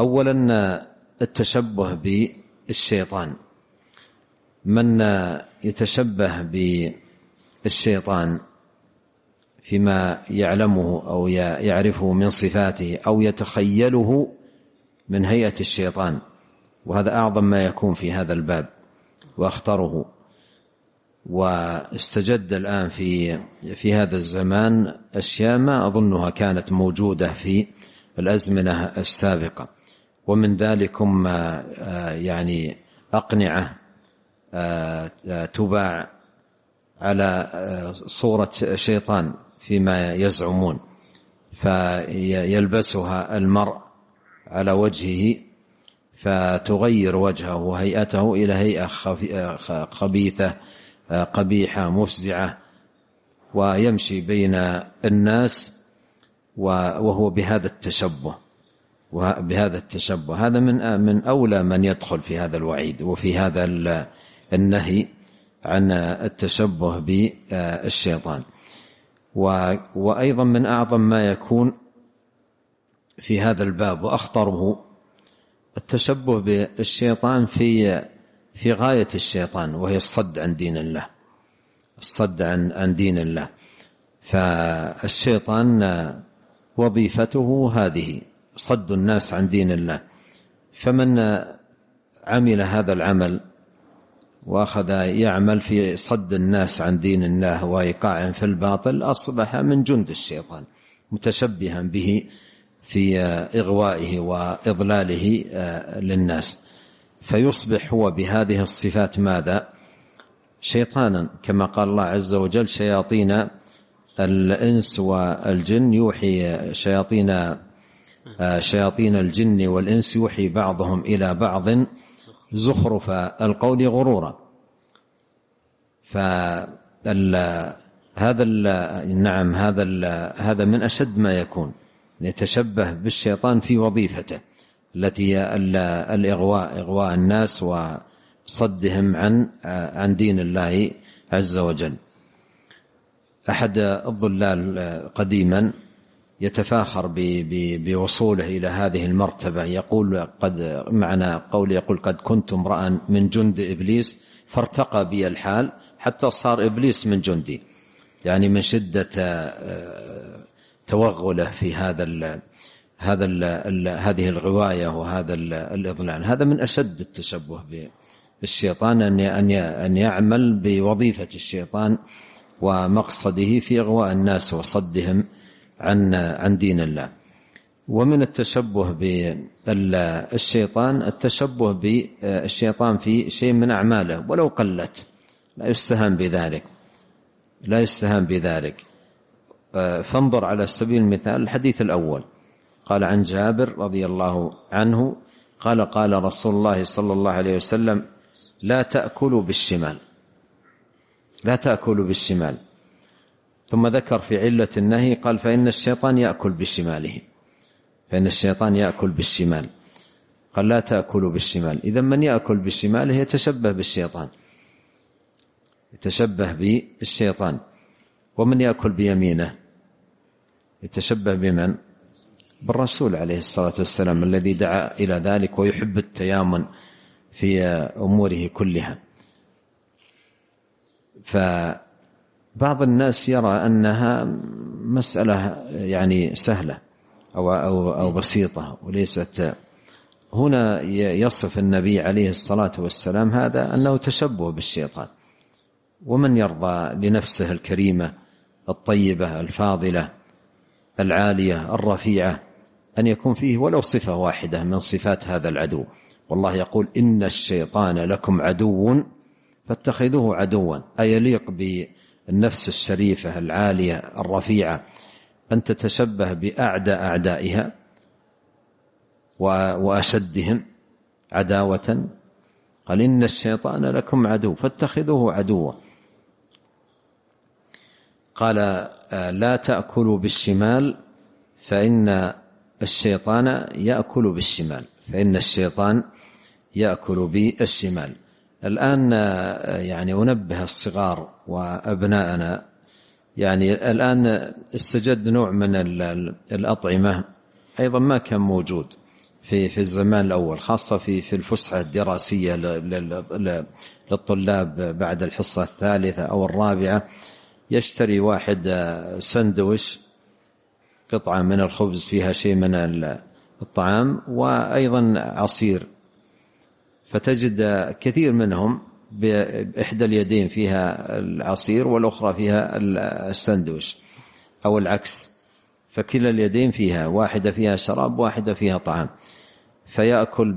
اولا التشبه بالشيطان من يتشبه بالشيطان فيما يعلمه او يعرفه من صفاته او يتخيله من هيئه الشيطان وهذا اعظم ما يكون في هذا الباب واخطره واستجد الان في في هذا الزمان اشياء ما اظنها كانت موجوده في الازمنه السابقه ومن ذلكم آه، آه، يعني أقنعة آه، تباع على صورة شيطان فيما يزعمون فيلبسها المرء على وجهه فتغير وجهه وهيئته إلى هيئة خبيثة قبيحة مفزعة ويمشي بين الناس وهو بهذا التشبه بهذا التشبه هذا من من اولى من يدخل في هذا الوعيد وفي هذا النهي عن التشبه بالشيطان وايضا من اعظم ما يكون في هذا الباب واخطره التشبه بالشيطان في في غايه الشيطان وهي الصد عن دين الله الصد عن عن دين الله فالشيطان وظيفته هذه صد الناس عن دين الله فمن عمل هذا العمل واخذ يعمل في صد الناس عن دين الله وايقاعهم في الباطل اصبح من جند الشيطان متشبها به في اغوائه واضلاله آه، للناس فيصبح هو بهذه الصفات ماذا شيطانا كما قال الله عز وجل شياطين الانس والجن يوحي شياطين آه، شياطين الجن والإنس يوحي بعضهم إلى بعض زخرف القول غرورا فهذا نعم هذا هذا من أشد ما يكون يتشبه بالشيطان في وظيفته التي هي الإغواء إغواء الناس وصدهم عن عن دين الله عز وجل أحد الضلال قديما يتفاخر بوصوله إلى هذه المرتبة يقول قد معنى قول يقول قد كنت امرأ من جند إبليس فارتقى بي الحال حتى صار إبليس من جندي يعني من شدة آه، توغله في هذا ال هذا ال هذه الغواية وهذا الإضلال هذا من أشد التشبه بالشيطان أن أن أن يعمل بوظيفة الشيطان ومقصده في إغواء الناس وصدهم عن عن دين الله ومن التشبه بالشيطان التشبه بالشيطان في شيء من أعماله ولو قلت لا يستهان بذلك لا يستهان بذلك آه، فانظر على سبيل المثال الحديث الأول قال عن جابر رضي الله عنه قال قال رسول الله صلى الله عليه وسلم لا تأكلوا بالشمال لا تأكلوا بالشمال ثم ذكر في علة النهي قال فإن الشيطان يأكل بشماله فإن الشيطان يأكل بالشمال قال لا تأكلوا بالشمال إذا من يأكل بشماله يتشبه بالشيطان يتشبه بالشيطان ومن يأكل بيمينه يتشبه بمن؟ بالرسول عليه الصلاة والسلام الذي دعا إلى ذلك ويحب التيامن في أموره كلها ف بعض الناس يرى انها مساله يعني سهله او او او بسيطه وليست هنا يصف النبي عليه الصلاه والسلام هذا انه تشبه بالشيطان ومن يرضى لنفسه الكريمه الطيبه الفاضله العاليه الرفيعه ان يكون فيه ولو صفه واحده من صفات هذا العدو والله يقول ان الشيطان لكم عدو فاتخذوه عدوا ايليق ب النفس الشريفة العالية الرفيعة أن تتشبه بأعدى أعدائها وأشدهم عداوة قال إن الشيطان لكم عدو فاتخذوه عدوا قال آه، لا تأكلوا بالشمال فإن الشيطان يأكل بالشمال فإن الشيطان يأكل بالشمال الآن آه، يعني أنبه الصغار وأبناءنا يعني الآن استجد نوع من الأطعمة أيضا ما كان موجود في في الزمان الأول خاصة في في الفسحة الدراسية للطلاب بعد الحصة الثالثة أو الرابعة يشتري واحد آه، سندويش قطعة من الخبز فيها شيء من الطعام وأيضا عصير فتجد كثير منهم بإحدى اليدين فيها العصير والأخرى فيها السندوش أو العكس فكلا اليدين فيها واحدة فيها شراب واحدة فيها طعام فيأكل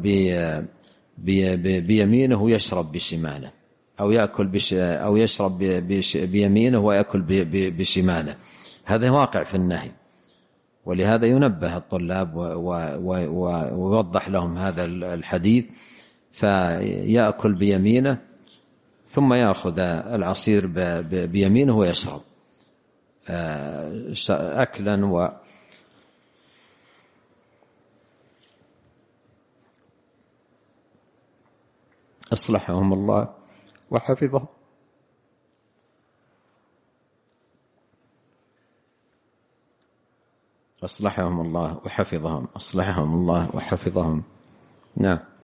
بيمينه ويشرب بشماله أو يأكل بش أو يشرب بيمينه ويأكل بشماله هذا واقع في النهي ولهذا ينبه الطلاب ويوضح لهم هذا الحديث فيأكل بيمينه ثم يأخذ العصير بيمينه ويشرب آه، أكلا و أصلحهم الله وحفظهم أصلحهم الله وحفظهم أصلحهم الله وحفظهم نعم